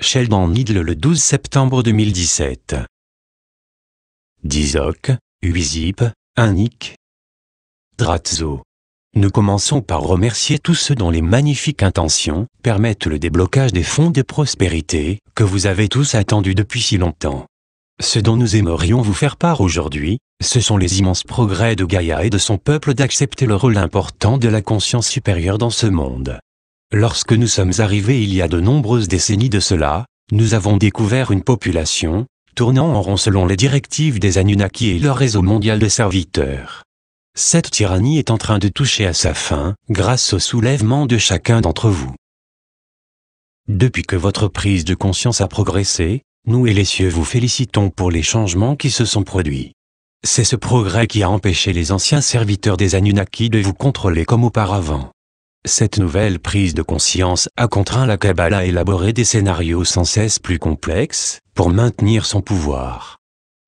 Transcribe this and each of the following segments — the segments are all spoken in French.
Sheldon Needle le 12 septembre 2017. Dizoc, Uizip, Anik, Dratzo. Nous commençons par remercier tous ceux dont les magnifiques intentions permettent le déblocage des fonds de prospérité que vous avez tous attendus depuis si longtemps. Ce dont nous aimerions vous faire part aujourd'hui, ce sont les immenses progrès de Gaïa et de son peuple d'accepter le rôle important de la conscience supérieure dans ce monde. Lorsque nous sommes arrivés il y a de nombreuses décennies de cela, nous avons découvert une population, tournant en rond selon les directives des Anunnaki et leur réseau mondial de serviteurs. Cette tyrannie est en train de toucher à sa fin, grâce au soulèvement de chacun d'entre vous. Depuis que votre prise de conscience a progressé, nous et les cieux vous félicitons pour les changements qui se sont produits. C'est ce progrès qui a empêché les anciens serviteurs des Anunnaki de vous contrôler comme auparavant. Cette nouvelle prise de conscience a contraint la Kabbale à élaborer des scénarios sans cesse plus complexes pour maintenir son pouvoir.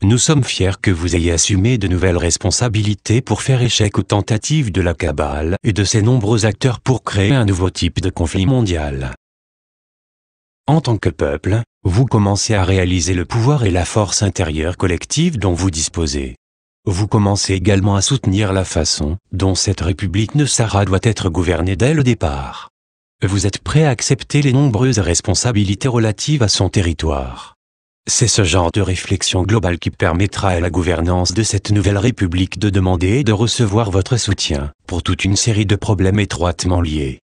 Nous sommes fiers que vous ayez assumé de nouvelles responsabilités pour faire échec aux tentatives de la Kabbale et de ses nombreux acteurs pour créer un nouveau type de conflit mondial. En tant que peuple, vous commencez à réaliser le pouvoir et la force intérieure collective dont vous disposez vous commencez également à soutenir la façon dont cette République Sarah doit être gouvernée dès le départ. Vous êtes prêt à accepter les nombreuses responsabilités relatives à son territoire. C'est ce genre de réflexion globale qui permettra à la gouvernance de cette nouvelle République de demander et de recevoir votre soutien, pour toute une série de problèmes étroitement liés.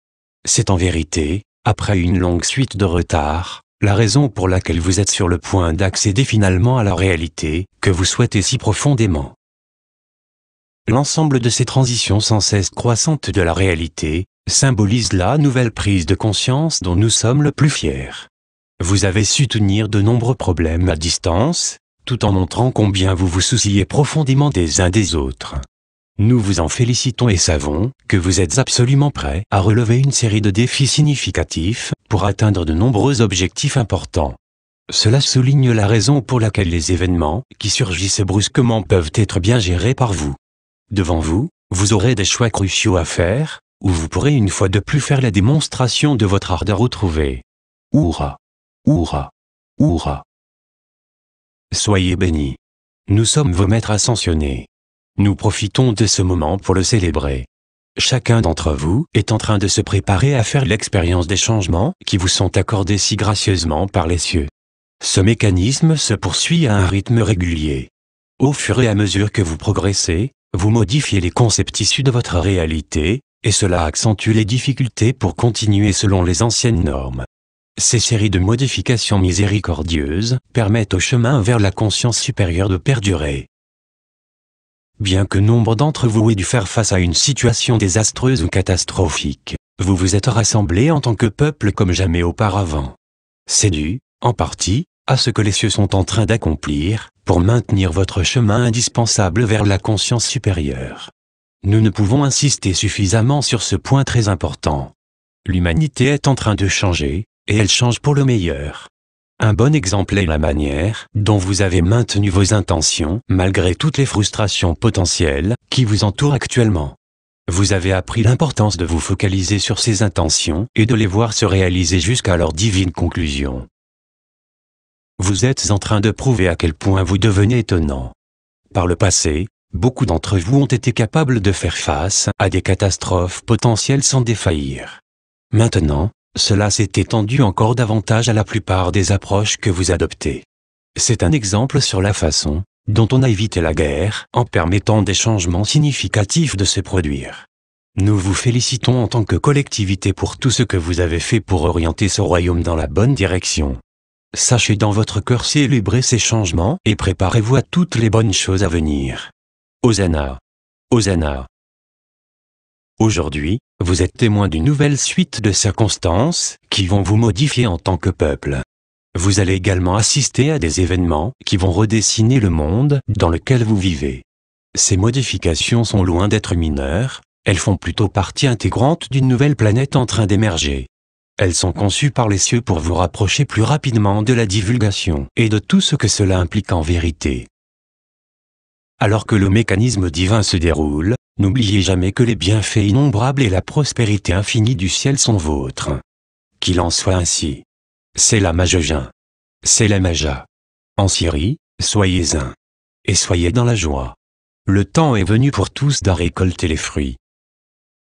C'est en vérité, après une longue suite de retards, la raison pour laquelle vous êtes sur le point d'accéder finalement à la réalité que vous souhaitez si profondément. L'ensemble de ces transitions sans cesse croissantes de la réalité symbolise la nouvelle prise de conscience dont nous sommes le plus fiers. Vous avez su tenir de nombreux problèmes à distance, tout en montrant combien vous vous souciez profondément des uns des autres. Nous vous en félicitons et savons que vous êtes absolument prêt à relever une série de défis significatifs pour atteindre de nombreux objectifs importants. Cela souligne la raison pour laquelle les événements qui surgissent brusquement peuvent être bien gérés par vous. Devant vous, vous aurez des choix cruciaux à faire, ou vous pourrez une fois de plus faire la démonstration de votre ardeur retrouvée. Oura. Oura. Oura. Soyez bénis. Nous sommes vos maîtres ascensionnés. Nous profitons de ce moment pour le célébrer. Chacun d'entre vous est en train de se préparer à faire l'expérience des changements qui vous sont accordés si gracieusement par les cieux. Ce mécanisme se poursuit à un rythme régulier. Au fur et à mesure que vous progressez, vous modifiez les concepts issus de votre réalité, et cela accentue les difficultés pour continuer selon les anciennes normes. Ces séries de modifications miséricordieuses permettent au chemin vers la conscience supérieure de perdurer. Bien que nombre d'entre vous aient dû faire face à une situation désastreuse ou catastrophique, vous vous êtes rassemblés en tant que peuple comme jamais auparavant. C'est dû, en partie, à ce que les cieux sont en train d'accomplir, pour maintenir votre chemin indispensable vers la conscience supérieure. Nous ne pouvons insister suffisamment sur ce point très important. L'humanité est en train de changer, et elle change pour le meilleur. Un bon exemple est la manière dont vous avez maintenu vos intentions malgré toutes les frustrations potentielles qui vous entourent actuellement. Vous avez appris l'importance de vous focaliser sur ces intentions et de les voir se réaliser jusqu'à leur divine conclusion vous êtes en train de prouver à quel point vous devenez étonnant. Par le passé, beaucoup d'entre vous ont été capables de faire face à des catastrophes potentielles sans défaillir. Maintenant, cela s'est étendu encore davantage à la plupart des approches que vous adoptez. C'est un exemple sur la façon dont on a évité la guerre en permettant des changements significatifs de se produire. Nous vous félicitons en tant que collectivité pour tout ce que vous avez fait pour orienter ce royaume dans la bonne direction. Sachez dans votre cœur célébrer ces changements et préparez-vous à toutes les bonnes choses à venir. Hosanna. Hosanna. Aujourd'hui, vous êtes témoin d'une nouvelle suite de circonstances qui vont vous modifier en tant que peuple. Vous allez également assister à des événements qui vont redessiner le monde dans lequel vous vivez. Ces modifications sont loin d'être mineures, elles font plutôt partie intégrante d'une nouvelle planète en train d'émerger. Elles sont conçues par les cieux pour vous rapprocher plus rapidement de la divulgation et de tout ce que cela implique en vérité. Alors que le mécanisme divin se déroule, n'oubliez jamais que les bienfaits innombrables et la prospérité infinie du ciel sont vôtres. Qu'il en soit ainsi. C'est la Majogin. C'est la Maja. En Syrie, soyez un. Et soyez dans la joie. Le temps est venu pour tous d'en récolter les fruits.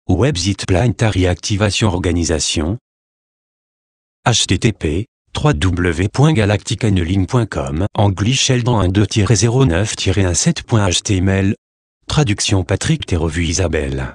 Website Activation Organisation, http www.galacticanneline.com 1 2 09 17html Traduction Patrick T. Revue Isabelle